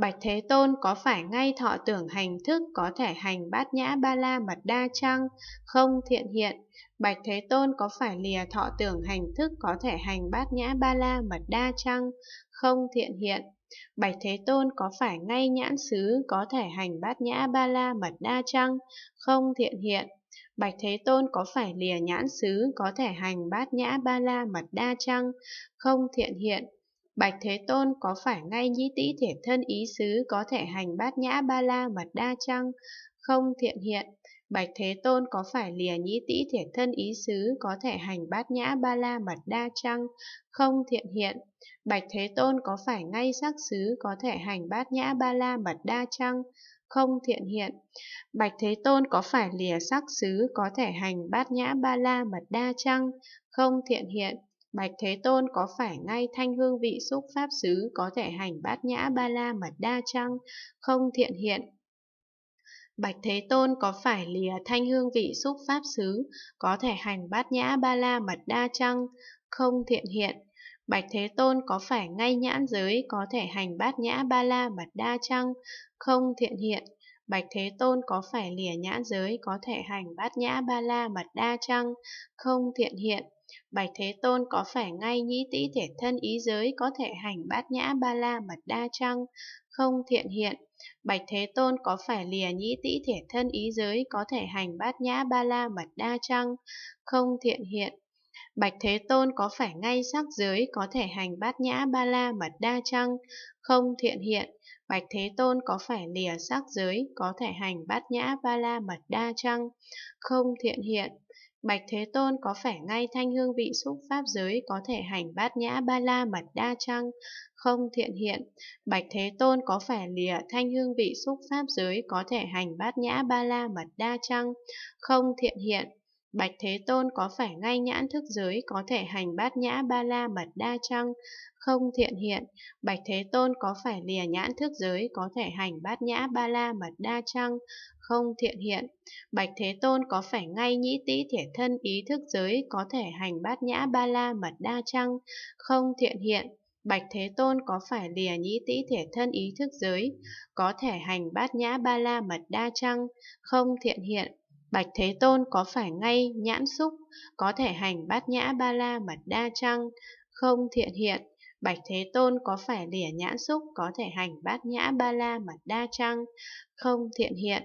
Bạch Thế Tôn có phải ngay thọ tưởng hành thức có thể hành bát nhã ba la mật đa chăng? Không thiện hiện. Bạch Thế Tôn có phải lìa thọ tưởng hành thức có thể hành bát nhã ba la mật đa chăng? Không thiện hiện. Bạch Thế Tôn có phải ngay nhãn xứ có thể hành bát nhã ba la mật đa chăng? Không thiện hiện. Bạch Thế Tôn có phải lìa nhãn xứ có thể hành bát nhã ba la mật đa chăng? Không thiện hiện. Bạch Thế Tôn có phải ngay nhĩ tĩ thiện thân ý xứ có thể hành bát nhã ba la mật đa chăng? Không thiện hiện. Bạch Thế Tôn có phải lìa nhĩ tĩ thiện thân ý xứ có thể hành bát nhã ba la mật đa chăng? Không thiện hiện. Bạch Thế Tôn có phải ngay sắc xứ có thể hành bát nhã ba la mật đa chăng? Không thiện hiện. Bạch Thế Tôn có phải lìa sắc xứ có thể hành bát nhã ba la mật đa chăng? Không thiện hiện. Bạch Thế Tôn có phải ngay thanh hương vị xúc pháp xứ có thể hành bát nhã ba la mật đa chăng, không thiện hiện? Bạch Thế Tôn có phải lìa thanh hương vị xúc pháp xứ có thể hành bát nhã ba la mật đa chăng, không thiện hiện? Bạch Thế Tôn có phải ngay nhãn giới có thể hành bát nhã ba la mật đa chăng, không thiện hiện? Bạch Thế Tôn có phải lìa nhãn giới có thể hành bát nhã ba la mật đa chăng, không thiện hiện? Bạch Thế Tôn có phải ngay nhĩ tĩ thể thân ý giới có thể hành bát nhã ba la mật đa chăng? Không thiện hiện. Bạch Thế Tôn có phải lìa nhĩ tĩ thể thân ý giới có thể hành bát nhã ba la mật đa chăng? Không thiện hiện. Bạch Thế Tôn có phải ngay sắc giới có thể hành bát nhã ba la mật đa chăng? Không thiện hiện. Bạch Thế Tôn có phải lìa sắc giới có thể hành bát nhã ba la mật đa chăng? Không thiện hiện. Bạch Thế Tôn có phải ngay thanh hương vị xúc pháp giới có thể hành bát nhã ba la mật đa chăng? Không thiện hiện. Bạch Thế Tôn có phải lìa thanh hương vị xúc pháp giới có thể hành bát nhã ba la mật đa chăng? Không thiện hiện. Bạch Thế Tôn có phải ngay nhãn thức giới có thể hành bát nhã ba la mật đa chăng? Không thiện hiện, Bạch Thế Tôn có phải lìa nhãn thức giới có thể hành bát nhã ba la mật đa chăng? Không thiện hiện, Bạch Thế Tôn có phải ngay nhĩ tĩ thể thân ý thức giới có thể hành bát nhã ba la mật đa chăng? Không thiện hiện, Bạch Thế Tôn có phải lìa nhĩ tĩ thể thân ý thức giới, có thể hành bát nhã ba la mật đa chăng, không thiện hiện, Bạch Thế Tôn có phải ngay nhãn xúc, có thể hành bát nhã ba la mật đa chăng? Không thiện hiện, Bạch Thế Tôn có phải lìa nhãn xúc, có thể hành bát nhã ba la mật đa chăng? Không thiện hiện,